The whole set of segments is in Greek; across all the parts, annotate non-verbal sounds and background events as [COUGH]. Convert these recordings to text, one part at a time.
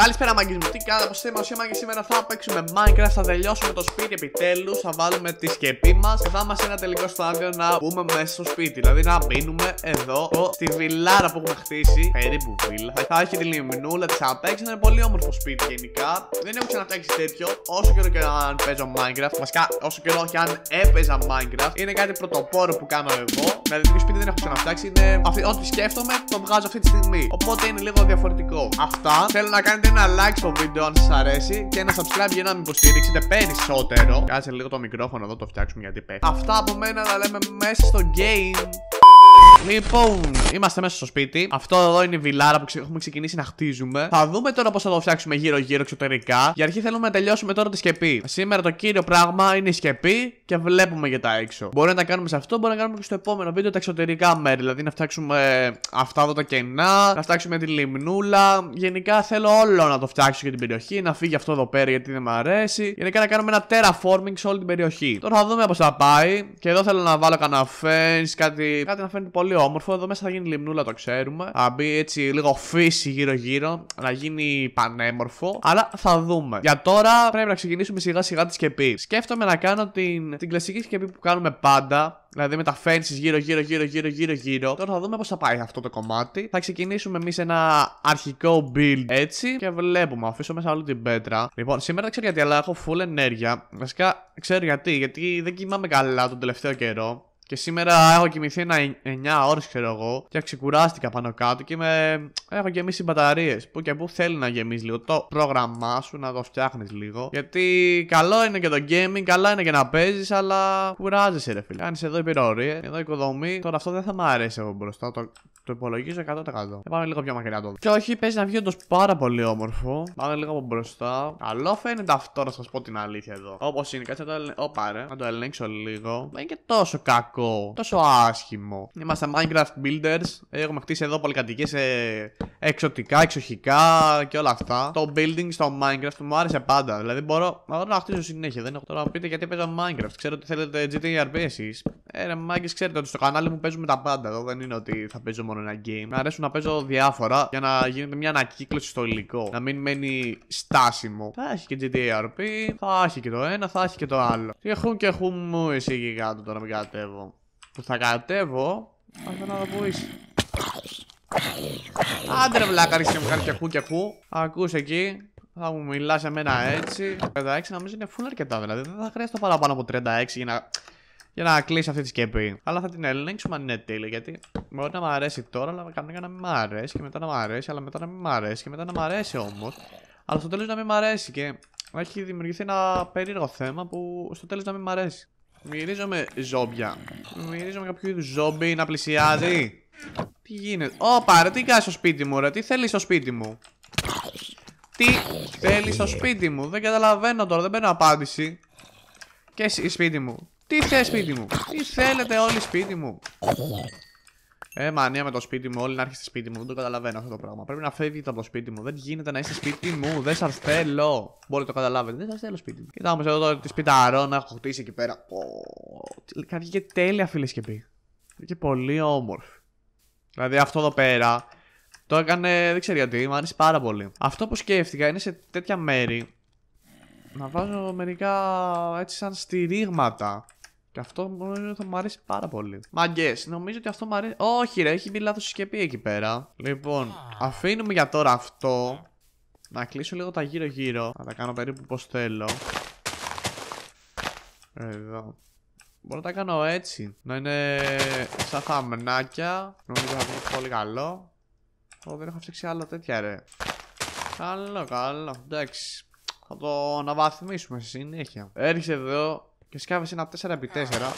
Καλησπέρα μαγκές μου, τι κάνετε, πως ο Σίμα και σήμερα θα παίξουμε Minecraft, θα τελειώσουμε το σπίτι επιτέλους, θα βάλουμε τη σκεπή μας και θα είμαστε ένα τελικό στάδιο να μπούμε μέσα στο σπίτι, δηλαδή να μείνουμε εδώ, στη βιλάρα που έχουμε χτίσει, περίπου βίλα, θα έχει τη λιμινούλα της απέξης, είναι πολύ όμορφο σπίτι γενικά, δεν έχω ξαναφτιάξει τέτοιο, όσο καιρό και αν παίζω Minecraft, βασικά όσο καιρό και αν έπαιζα Minecraft, είναι κάτι πρωτοπόρο που κάνω εγώ, δηλαδή το σπίτι δεν έχω ξαναφτιάξει, είναι ό,τι σκέφτομαι το βγάζω αυτή τη στιγμή, οπότε είναι λίγο διαφορετικό. Αυτά θέλω να κάνετε κάνετε ένα like στο βίντεο αν σας αρέσει και ένα subscribe για να μην υποστηρίξετε περισσότερο. Κάτσε λίγο το μικρόφωνο εδώ το φτιάξουμε γιατί πέφτει. Αυτά από μένα τα λέμε μέσα στο game. Λοιπόν, είμαστε μέσα στο σπίτι. Αυτό εδώ είναι η βιλάρα που έχουμε ξεκινήσει να χτίζουμε. Θα δούμε τώρα πώς θα το φτιάξουμε γύρω-γύρω εξωτερικά. Για αρχή θέλουμε να τελειώσουμε τώρα τη σκεπή. Σήμερα το κύριο πράγμα είναι η σκεπή και βλέπουμε για τα έξω. Μπορεί να τα κάνουμε σε αυτό, μπορεί να κάνουμε και στο επόμενο βίντεο τα εξωτερικά μέρη. Δηλαδή να φτιάξουμε αυτά εδώ τα κενά, να φτιάξουμε τη λιμνούλα. Γενικά θέλω όλο να το φτιάξω για την περιοχή, να φύγει αυτό εδώ πέρα γιατί δεν μου αρέσει. Γενικά να κάνουμε ένα terraforming σε όλη την περιοχή. Τώρα θα δούμε πώς θα πάει. Και εδώ θέλω να βάλω κανένα κάτι, να φαίνεται πολύ πολύ όμορφο. Εδώ μέσα θα γίνει λιμνούλα, το ξέρουμε. Θα μπει έτσι λίγο φύση γύρω-γύρω, να γίνει πανέμορφο. Αλλά θα δούμε. Για τώρα πρέπει να ξεκινήσουμε σιγά-σιγά τη σκεπή. Σκέφτομαι να κάνω την, την κλασική σκεπή που κάνουμε πάντα. Δηλαδή με τα fences γύρω γύρω γύρω γύρω γύρω γύρω Τώρα θα δούμε πως θα πάει αυτό το κομμάτι Θα ξεκινήσουμε εμείς ένα αρχικό build έτσι Και βλέπουμε αφήσω μέσα όλη την πέτρα Λοιπόν σήμερα δεν ξέρω γιατί αλλά έχω full ενέργεια Βασικά ξέρω γιατί γιατί δεν κοιμάμαι καλά τον τελευταίο καιρό και σήμερα έχω κοιμηθεί ένα 9 ώρες, ξέρω εγώ, και ξεκουράστηκα πάνω κάτω και με... έχω γεμίσει μπαταρίες. Που και που θέλει να γεμίσει λίγο το πρόγραμμά σου, να το φτιάχνεις λίγο. Γιατί καλό είναι και το gaming, καλά είναι και να παίζεις, αλλά κουράζεσαι, ρε φίλε. Κάνεις εδώ υπηρεωρίε, εδώ οικοδομή. Τώρα αυτό δεν θα μου αρέσει εγώ μπροστά. Το, το υπολογίζω 100%. Θα ε, πάμε λίγο πιο μακριά τώρα. Και όχι, παίζει να βγει όντως πάρα πολύ όμορφο. Πάμε λίγο από μπροστά. Καλό φαίνεται αυτό, να σας πω την αλήθεια εδώ. Όπως είναι, κάτσε να το, πάρε, να το ελέγξω λίγο. Δεν είναι και τόσο κακό κακό, τόσο άσχημο. Είμαστε Minecraft builders, έχουμε χτίσει εδώ πολυκατοικίες εξωτικά, εξοχικά και όλα αυτά. Το building στο Minecraft μου άρεσε πάντα. Δηλαδή μπορώ, μπορώ να χτίσω συνέχεια. Δεν έχω τώρα να πείτε γιατί παίζω Minecraft. Ξέρω ότι θέλετε GTRP εσείς. Ε, ρε, μάγκες, ξέρετε ότι στο κανάλι μου παίζουμε τα πάντα. Εδώ δεν είναι ότι θα παίζω μόνο ένα game. Μ' αρέσουν να παίζω διάφορα για να γίνεται μια ανακύκλωση στο υλικό. Να μην μένει στάσιμο. Θα έχει και GTRP, θα έχει και το ένα, θα έχει και το άλλο. Και έχουν και έχουν εσύ κάτω τώρα, μην κατέβω που θα κατέβω, θα να το πω είσαι. Άντε ρε βλάκαρης μου κάνει και ακού και Ακούς εκεί, θα μου μιλάς εμένα μένα έτσι. 36 νομίζω είναι full αρκετά δηλαδή. Δεν θα χρειαστώ παραπάνω από 36 για να, για να κλείσει αυτή τη σκέπη. Αλλά θα την ελέγξουμε αν είναι τέλειο. γιατί μπορεί να μ' αρέσει τώρα, αλλά κανένα να μην μ' αρέσει και μετά να μ' αρέσει, αλλά μετά να μην μ' αρέσει και μετά να μ' αρέσει όμως. Αλλά στο τέλος να μην μ' αρέσει και έχει δημιουργηθεί ένα περίεργο θέμα που στο τέλος να μην μ' αρέσει. Μυρίζομαι ζόμπια. Μυρίζομαι κάποιο είδους ζόμπι να πλησιάζει. Τι γίνεται. Ω, πάρε, τι κάνεις στο σπίτι μου, ρε. Τι θέλεις στο σπίτι μου. Τι θέλεις στο σπίτι μου. Δεν καταλαβαίνω τώρα, δεν παίρνω απάντηση. Και εσύ, σπίτι μου. Τι θέλει, σπίτι μου. Τι θέλετε όλοι σπίτι μου. Ε, μανία με το σπίτι μου, όλοι να το σπίτι μου. Δεν το καταλαβαίνω αυτό το πράγμα. Πρέπει να φεύγετε από το σπίτι μου. Δεν γίνεται να είστε σπίτι μου. Δεν σας θέλω. Μπορείτε να το καταλάβετε. Δεν σας θέλω σπίτι μου. Κοιτάμε εδώ το τη σπιταρό να έχω χτίσει εκεί πέρα. Τελικά και τέλεια φίλε και πολύ όμορφη. Δηλαδή αυτό εδώ πέρα το έκανε, δεν ξέρω γιατί, μου αρέσει πάρα πολύ. Αυτό που σκέφτηκα είναι σε τέτοια μέρη να βάζω μερικά έτσι σαν στηρίγματα και αυτό νομίζω ότι θα μου αρέσει πάρα πολύ. Μαγκές, νομίζω ότι αυτό μου αρέσει. Όχι, ρε, έχει μπει λάθος συσκευή εκεί πέρα. Λοιπόν, αφήνουμε για τώρα αυτό. Να κλείσω λίγο τα γύρω-γύρω. Να τα κάνω περίπου πώς θέλω. Ε, εδώ. Μπορώ να τα κάνω έτσι. Να είναι σαν θαμνάκια. Νομίζω θα βγει πολύ καλό. Ω, δεν έχω φτιάξει άλλο τέτοια, ρε. Καλό, καλό. Εντάξει. Θα το αναβαθμίσουμε στη συνέχεια. Έρχεται εδώ και σκάβεσαι ένα 4x4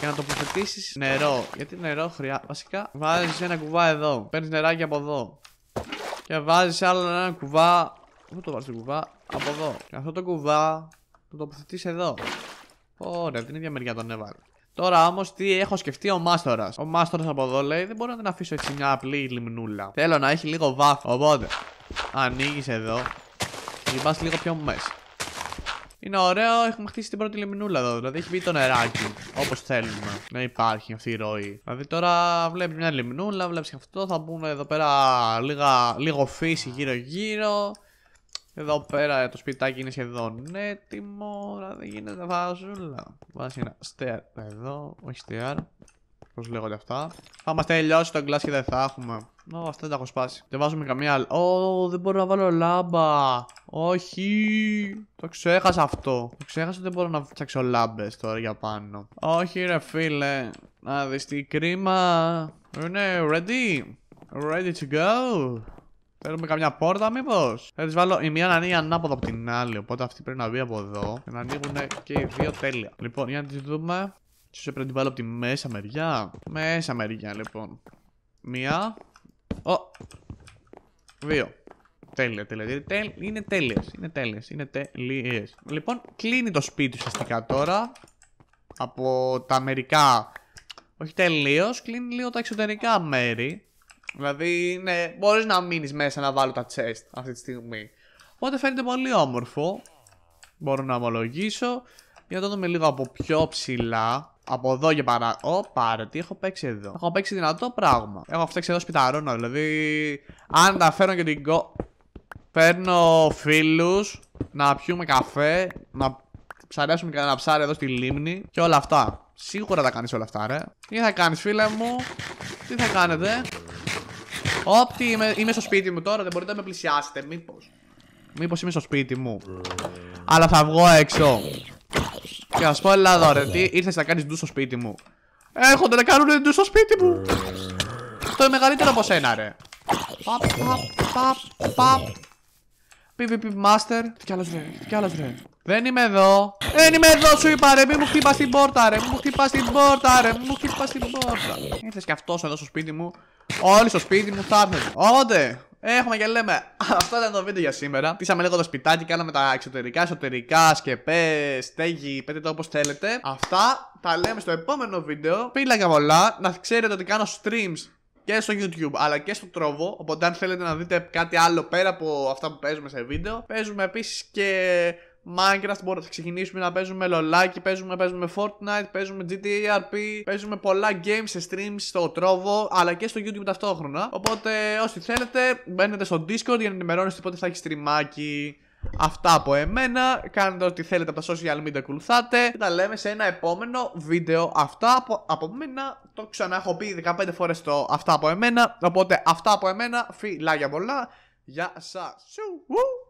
και να τοποθετήσει νερό. Γιατί νερό χρειάζεται. Βασικά βάζεις ένα κουβά εδώ. Παίρνεις νεράκι από εδώ. Και βάζεις άλλο ένα κουβά. Πού το βάζεις το κουβά, από εδώ. Και αυτό το κουβά το τοποθετήσει εδώ. Ωραία, την ίδια μεριά τον έβαλε. Τώρα όμως τι έχω σκεφτεί ο Μάστορας. Ο Μάστορας από εδώ λέει: Δεν μπορώ να την αφήσω έτσι μια απλή λιμνούλα. Θέλω να έχει λίγο βάθος. Οπότε ανοίγεις εδώ. Και πα λίγο πιο μέσα. Είναι ωραίο, έχουμε χτίσει την πρώτη λιμινούλα εδώ. Δηλαδή έχει μπει το νεράκι. Όπως θέλουμε να υπάρχει αυτή η ροή. Δηλαδή τώρα βλέπεις μια λιμινούλα, βλέπει αυτό. Θα μπουν εδώ πέρα λίγα, λίγο φύση γύρω-γύρω. Εδώ πέρα το σπιτάκι είναι σχεδόν έτοιμο. Δηλαδή γίνεται βάζουλα. Βάζει ένα στεάρ εδώ. Όχι στεάρ. Πώς λέγονται αυτά. Θα μας τελειώσει το εγκλάσι και δεν θα έχουμε. Ω, αυτό δεν τα έχω σπάσει. Δεν βάζουμε καμία άλλη. Ω, δεν μπορώ να βάλω λάμπα. Όχι. Το ξέχασα αυτό. Το ξέχασα ότι δεν μπορώ να φτιάξω λάμπες τώρα για πάνω. Όχι, ρε φίλε. Να δεις τι κρίμα. Είναι ready. Ready to go. Θέλουμε καμιά πόρτα, μήπως. Θα τη βάλω η μία να ανοίγει ανάποδα από την άλλη. Οπότε αυτή πρέπει να βγει από εδώ. Και να ανοίγουν και οι δύο τέλεια. Λοιπόν, για να τη δούμε. σω πρέπει να την βάλω από τη μέσα μεριά. Μέσα μεριά, λοιπόν. Μία. Ο. Δύο. Τέλεια, τέλεια. Δηλαδή, είναι τέλειες. Είναι τέλειες. Είναι τέλειες. Λοιπόν, κλείνει το σπίτι ουσιαστικά τώρα. Από τα μερικά. Όχι τελείως, κλείνει λίγο τα εξωτερικά μέρη. Δηλαδή, είναι... μπορείς να μείνεις μέσα να βάλω τα chest αυτή τη στιγμή. Οπότε φαίνεται πολύ όμορφο. Μπορώ να ομολογήσω. Για να το δούμε λίγο από πιο ψηλά. Από εδώ και παρά. Ω, πάρε, τι έχω παίξει εδώ. Έχω παίξει δυνατό πράγμα. Έχω φτιάξει εδώ σπιταρόνα, δηλαδή. Αν τα φέρω και την κο. Παίρνω φίλους να πιούμε καφέ, να ψαρέσουμε κανένα ψάρι εδώ στη λίμνη και όλα αυτά. Σίγουρα θα κάνεις όλα αυτά ρε. Τι θα κάνεις φίλε μου, τι θα κάνετε. Όπτι είμαι, είμαι στο σπίτι μου τώρα, δεν μπορείτε να με πλησιάσετε, μήπως. Μήπως είμαι στο σπίτι μου. Αλλά θα βγω έξω. Και θα πω, Ελλάδα ρε, τι ήρθες να κάνεις ντου στο σπίτι μου. Έρχονται να κάνουν ντου στο σπίτι μου. είναι μεγαλύτερο από σένα ρε. Παπ, παπ, παπ, παπ. PvP Master. Τι κι άλλος ρε, τι κι άλλος ρε. Δεν είμαι εδώ. Δεν είμαι εδώ, σου είπα ρε. Μην μου χτυπά την πόρτα, ρε. Μην μου χτυπά την πόρτα, ρε. Μην μου χτυπά την πόρτα. Ήρθε κι αυτός εδώ στο σπίτι μου. Όλοι στο σπίτι μου θα έρθουν. Οπότε, Έχουμε και λέμε. [LAUGHS] Αυτό ήταν το βίντεο για σήμερα. Τίσαμε λίγο το σπιτάκι, κάναμε τα εξωτερικά, εσωτερικά, σκεπέ, στέγη, πέτε το όπως θέλετε. Αυτά τα λέμε στο επόμενο βίντεο. Πήλα και πολλά. Να ξέρετε ότι κάνω streams και στο YouTube αλλά και στο τρόβο. Οπότε, αν θέλετε να δείτε κάτι άλλο πέρα από αυτά που παίζουμε σε βίντεο, παίζουμε επίσης και Minecraft μπορεί να ξεκινήσουμε να παίζουμε λολάκι, παίζουμε, παίζουμε Fortnite, παίζουμε GTRP, παίζουμε πολλά games σε streams στο Trovo αλλά και στο YouTube ταυτόχρονα. Οπότε όσοι θέλετε μπαίνετε στο Discord για να ενημερώνεστε πότε θα έχει στριμάκι. Αυτά από εμένα. Κάντε ό,τι θέλετε από τα social media, ακολουθάτε. Και τα λέμε σε ένα επόμενο βίντεο. Αυτά από, από μένα. Το ξανά έχω πει 15 φορές το αυτά από εμένα. Οπότε αυτά από εμένα. Φιλάκια πολλά. Γεια σας. Σου.